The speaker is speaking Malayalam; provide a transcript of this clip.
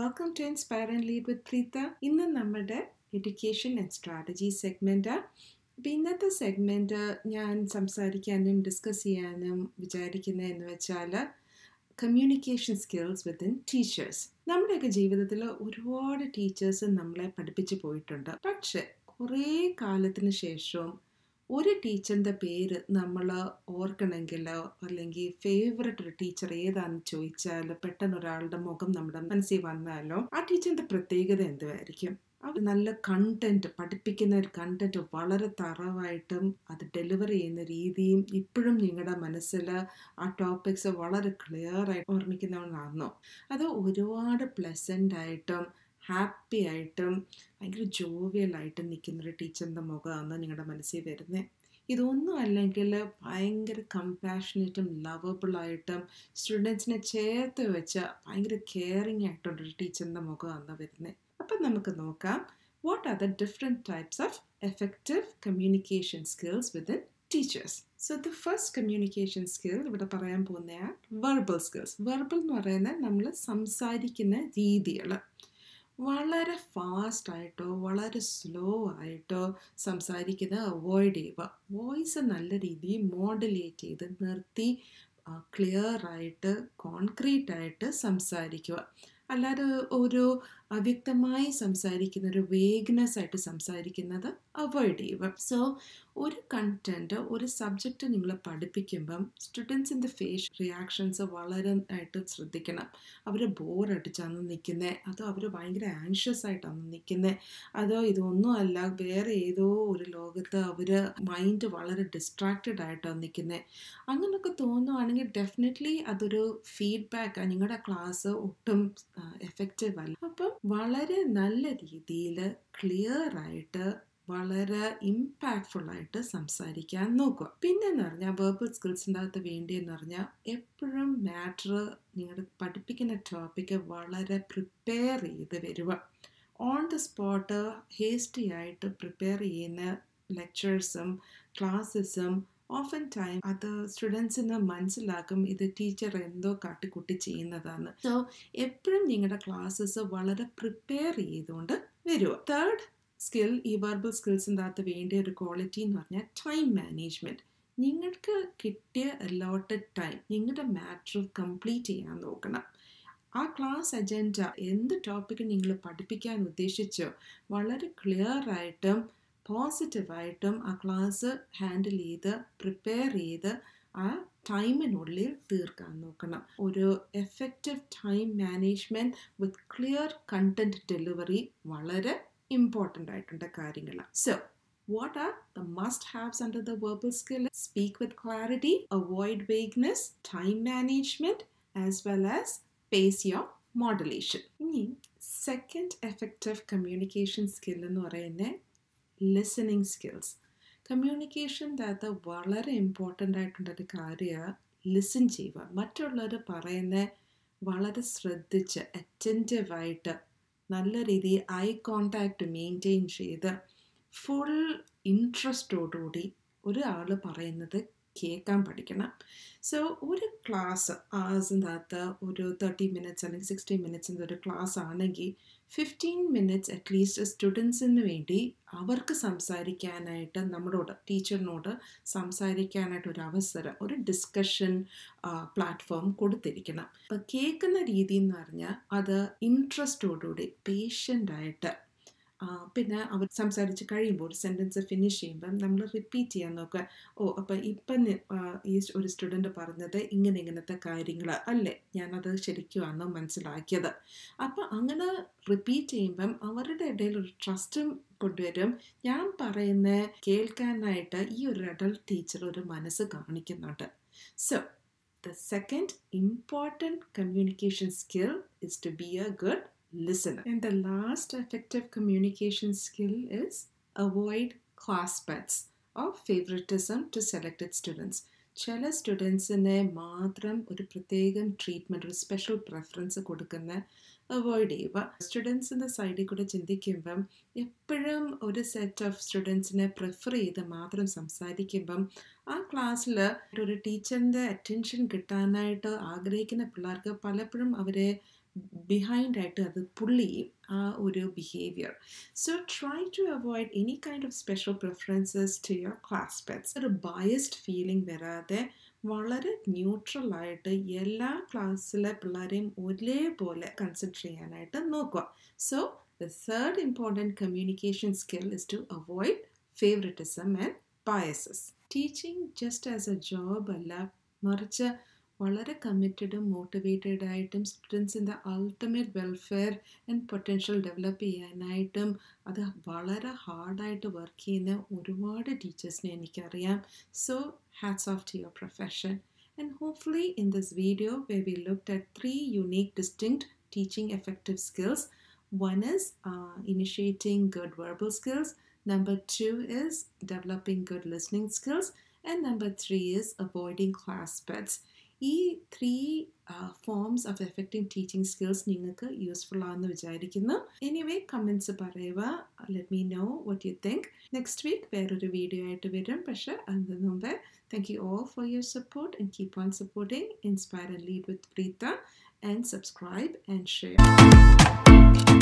Welcome to inspire and lead with Preetha ഇന്ന് നമ്മുടെ എഡ്യൂക്കേഷൻ ആൻഡ് സ്ട്രാറ്റജി സെഗ്മെൻറ്റ് അപ്പോൾ ഇന്നത്തെ സെഗ്മെൻറ്റ് ഞാൻ സംസാരിക്കാനും ഡിസ്കസ് ചെയ്യാനും വിചാരിക്കുന്നത് എന്ന് വെച്ചാൽ കമ്മ്യൂണിക്കേഷൻ സ്കിൽസ് വിത്തിൻ ടീച്ചേഴ്സ് നമ്മുടെയൊക്കെ ജീവിതത്തിൽ ഒരുപാട് ടീച്ചേഴ്സ് നമ്മളെ പഠിപ്പിച്ചു പോയിട്ടുണ്ട് പക്ഷേ കുറേ കാലത്തിന് ശേഷവും ഒരു ടീച്ചറിൻ്റെ പേര് നമ്മൾ ഓർക്കണമെങ്കിൽ അല്ലെങ്കിൽ ഫേവററ്റ് ഒരു ടീച്ചർ ഏതാണെന്ന് ചോദിച്ചാൽ പെട്ടെന്ന് ഒരാളുടെ മുഖം നമ്മുടെ മനസ്സിൽ വന്നാലോ ആ ടീച്ചറിൻ്റെ പ്രത്യേകത എന്തുമായിരിക്കും അവർ നല്ല കണ്ടന്റ് പഠിപ്പിക്കുന്ന ഒരു കണ്ടന്റ് വളരെ തറവായിട്ടും അത് ഡെലിവർ ചെയ്യുന്ന രീതിയും ഇപ്പോഴും നിങ്ങളുടെ മനസ്സിൽ ആ ടോപ്പിക്സ് വളരെ ക്ലിയർ ആയിട്ട് ഓർമ്മിക്കുന്നവനാണോ അത് ഒരുപാട് പ്ലസൻ്റ് ആയിട്ടും ഹാപ്പി ആയിട്ടും ഭയങ്കര ജോവിയലായിട്ടും നിൽക്കുന്നൊരു ടീച്ചറിൻ്റെ മുഖമാണ് നിങ്ങളുടെ മനസ്സിൽ വരുന്നത് ഇതൊന്നും അല്ലെങ്കിൽ ഭയങ്കര കമ്പാഷനേറ്റും ലവബിളായിട്ടും സ്റ്റുഡൻസിനെ ചേർത്ത് വെച്ച ഭയങ്കര കെയറിങ് ആയിട്ടുള്ളൊരു ടീച്ചറിൻ്റെ മുഖമാണ് വരുന്നത് അപ്പം നമുക്ക് നോക്കാം what are the different types of effective communication skills within teachers so the first communication skill ഇവിടെ പറയാൻ പോകുന്ന വെർബൽ സ്കിൽസ് വെർബൽ എന്ന് പറയുന്നത് നമ്മൾ സംസാരിക്കുന്ന രീതികൾ വളരെ ഫാസ്റ്റായിട്ടോ വളരെ സ്ലോ ആയിട്ടോ സംസാരിക്കുന്നത് അവോയ്ഡ് ചെയ്യുക വോയിസ് നല്ല രീതിയിൽ മോഡുലേറ്റ് ചെയ്ത് നിർത്തി ക്ലിയർ ആയിട്ട് കോൺക്രീറ്റ് ആയിട്ട് സംസാരിക്കുക അല്ലാതെ ഒരു അവ്യക്തമായി സംസാരിക്കുന്ന ഒരു വേഗ്നെസ് ആയിട്ട് സംസാരിക്കുന്നത് അവോയ്ഡ് ചെയ്യുക സോ ഒരു കണ്ടൻറ്റ് ഒരു സബ്ജക്റ്റ് നിങ്ങൾ പഠിപ്പിക്കുമ്പം സ്റ്റുഡൻസിൻ്റെ ഫേസ് റിയാക്ഷൻസ് വളരെ ആയിട്ട് ശ്രദ്ധിക്കണം അവർ ബോറടിച്ചാണ് നിൽക്കുന്നത് അതോ അവർ ഭയങ്കര ആൻഷ്യസ് ആയിട്ടാണ് നിൽക്കുന്നത് അതോ ഇതൊന്നും അല്ല വേറെ ഏതോ ഒരു ലോകത്ത് അവർ മൈൻഡ് വളരെ ഡിസ്ട്രാക്റ്റഡ് ആയിട്ടാണ് നിൽക്കുന്നത് അങ്ങനെയൊക്കെ തോന്നുവാണെങ്കിൽ ഡെഫിനറ്റ്ലി അതൊരു ഫീഡ്ബാക്ക് നിങ്ങളുടെ ക്ലാസ് ഒട്ടും എഫക്റ്റീവ് അല്ല അപ്പം വളരെ നല്ല രീതിയിൽ ക്ലിയർ ആയിട്ട് വളരെ ഇമ്പാക്ട്ഫുൾ ആയിട്ട് സംസാരിക്കാൻ നോക്കുക പിന്നെ എന്ന് പറഞ്ഞാൽ വേർബൽ സ്കിൽസിൻ്റെ അകത്ത് എന്ന് പറഞ്ഞാൽ എപ്പോഴും മാറ്റർ നിങ്ങളുടെ പഠിപ്പിക്കുന്ന ടോപ്പിക്ക് വളരെ പ്രിപ്പയർ ചെയ്ത് വരിക ഓൺ ദ സ്പോട്ട് ഹേസ്റ്റി ആയിട്ട് പ്രിപ്പയർ ചെയ്യുന്ന ലെക്ചേഴ്സും ക്ലാസ്സസും ഓഫൻ ടൈം അത് സ്റ്റുഡൻസിന് മനസ്സിലാക്കും ഇത് ടീച്ചർ എന്തോ കാട്ടിക്കുട്ടി ചെയ്യുന്നതാണ് സോ എപ്പോഴും നിങ്ങളുടെ ക്ലാസ്സസ് വളരെ പ്രിപ്പയർ ചെയ്തുകൊണ്ട് വരിക തേർഡ് സ്കിൽ ഈ വെർബൽ സ്കിൽസിൻ്റെ അകത്ത് വേണ്ട ഒരു ക്വാളിറ്റി എന്ന് പറഞ്ഞാൽ ടൈം മാനേജ്മെൻറ്റ് നിങ്ങൾക്ക് കിട്ടിയ അലോട്ടഡ് ടൈം നിങ്ങളുടെ മാറ്റർ കംപ്ലീറ്റ് ചെയ്യാൻ നോക്കണം ആ ക്ലാസ് അജൻഡ എന്ത് ടോപ്പിക്ക് നിങ്ങൾ പഠിപ്പിക്കാൻ ഉദ്ദേശിച്ചോ വളരെ ക്ലിയർ ആയിട്ടും പോസിറ്റീവായിട്ടും ആ ക്ലാസ് ഹാൻഡിൽ ചെയ്ത് പ്രിപ്പയർ ചെയ്ത് ആ ടൈമിനുള്ളിൽ തീർക്കാൻ നോക്കണം ഒരു effective time management with clear content delivery വളരെ ഇമ്പോർട്ടൻ്റ് ആയിട്ടുള്ള കാര്യങ്ങളാണ് so What are the must haves under the verbal skill? Speak with clarity, avoid vagueness, time management, as well as pace your modulation. ഇനി സെക്കൻഡ് എഫക്റ്റീവ് കമ്മ്യൂണിക്കേഷൻ സ്കിൽ എന്ന് പറയുന്നത് ലിസണിങ് സ്കിൽസ് കമ്മ്യൂണിക്കേഷൻ്റെ അത് വളരെ ഇമ്പോർട്ടൻ്റ് ആയിട്ടുള്ളൊരു കാര്യമാണ് ലിസൺ ചെയ്യുക മറ്റുള്ളവർ പറയുന്ന വളരെ ശ്രദ്ധിച്ച് അറ്റൻറ്റീവായിട്ട് നല്ല രീതിയിൽ ഐ കോണ്ടാക്റ്റ് മെയിൻറ്റെയിൻ ചെയ്ത് ഫുൾ ഇൻട്രസ്റ്റോടുകൂടി ഒരാൾ പറയുന്നത് കേൾക്കാൻ പഠിക്കണം സോ ഒരു ക്ലാസ് ആസിനകത്ത് ഒരു തേർട്ടി മിനിറ്റ്സ് അല്ലെങ്കിൽ സിക്സ്റ്റി മിനിറ്റ്സിൻ്റെ ഒരു ക്ലാസ് ആണെങ്കിൽ ഫിഫ്റ്റീൻ മിനിറ്റ്സ് അറ്റ്ലീസ്റ്റ് സ്റ്റുഡൻസിന് വേണ്ടി അവർക്ക് സംസാരിക്കാനായിട്ട് നമ്മളോട് ടീച്ചറിനോട് സംസാരിക്കാനായിട്ട് ഒരു അവസരം ഒരു ഡിസ്കഷൻ പ്ലാറ്റ്ഫോം കൊടുത്തിരിക്കണം അപ്പം കേൾക്കുന്ന രീതി എന്ന് പറഞ്ഞാൽ അത് ഇൻട്രസ്റ്റോടുകൂടി പേഷ്യൻ്റായിട്ട് പിന്നെ അവർ സംസാരിച്ച് കഴിയുമ്പോൾ ഒരു സെൻറ്റൻസ് ഫിനിഷ് ചെയ്യുമ്പം നമ്മൾ റിപ്പീറ്റ് ചെയ്യാൻ നോക്കുക ഓ അപ്പം ഇപ്പം ഈ ഒരു സ്റ്റുഡൻറ്റ് പറഞ്ഞത് ഇങ്ങനെ ഇങ്ങനത്തെ കാര്യങ്ങൾ അല്ലേ ഞാനത് ശരിക്കുമാണ് മനസ്സിലാക്കിയത് അപ്പം അങ്ങനെ റിപ്പീറ്റ് ചെയ്യുമ്പം അവരുടെ ഇടയിൽ ഒരു ട്രസ്റ്റും കൊണ്ടുവരും ഞാൻ പറയുന്ന കേൾക്കാനായിട്ട് ഈ ഒരു അഡൾട്ട് ടീച്ചർ ഒരു മനസ്സ് കാണിക്കുന്നുണ്ട് so the second important communication skill is to be a good listener. And the last effective communication skill is avoid class pets of favouritism to selected students ചില സ്റ്റുഡൻസിനെ മാത്രം ഒരു പ്രത്യേകം ട്രീറ്റ്മെൻറ്റ് ഒരു സ്പെഷ്യൽ പ്രിഫറൻസ് കൊടുക്കുന്ന അവോയ്ഡ് ചെയ്യുക സ്റ്റുഡൻസിൻ്റെ സൈഡിൽ കൂടെ ചിന്തിക്കുമ്പം എപ്പോഴും ഒരു സെറ്റ് ഓഫ് സ്റ്റുഡൻസിനെ പ്രിഫർ ചെയ്ത് മാത്രം സംസാരിക്കുമ്പം ആ ക്ലാസ്സിൽ ഒരു ടീച്ചറിൻ്റെ അറ്റൻഷൻ കിട്ടാനായിട്ട് ആഗ്രഹിക്കുന്ന പിള്ളേർക്ക് പലപ്പോഴും അവരെ ബിഹൈൻഡായിട്ട് അത് പുള്ള് ചെയ്യും ആ ഒരു behaviour so try to avoid any kind of special preferences to your class pets ഒരു ബയസ്ഡ് ഫീലിംഗ് വരാതെ വളരെ ന്യൂട്രലായിട്ട് എല്ലാ ക്ലാസ്സിലെ പിള്ളേരെയും ഒരേപോലെ കൺസിഡർ ചെയ്യാനായിട്ട് നോക്കുക so the third important communication skill is to avoid favouritism and biases teaching just as a job അല്ല മറിച്ച് വളരെ കമ്മിറ്റഡും മോട്ടിവേറ്റഡ് ആയിട്ടും സ്റ്റുഡൻസിൻ്റെ ultimate welfare and potential develop ചെയ്യാനായിട്ടും അത് വളരെ ഹാർഡായിട്ട് വർക്ക് ചെയ്യുന്ന ഒരുപാട് ടീച്ചേഴ്സിനെ എനിക്കറിയാം so hats off to your profession and hopefully in this video we we look at three unique distinct teaching effective skills one is initiating good verbal skills number two is developing good listening skills and number three is avoiding class pets ഈ three forms of effective teaching skills നിങ്ങൾക്ക് യൂസ്ഫുൾ ആണെന്ന് വിചാരിക്കുന്നു എനിവേ കമൻസ് പറയുക let me know what you think next week വേറൊരു വീഡിയോ ആയിട്ട് വരും പക്ഷേ അതിന് മുമ്പ് thank you all for your support and keep on supporting inspire and lead with Preetha and subscribe and share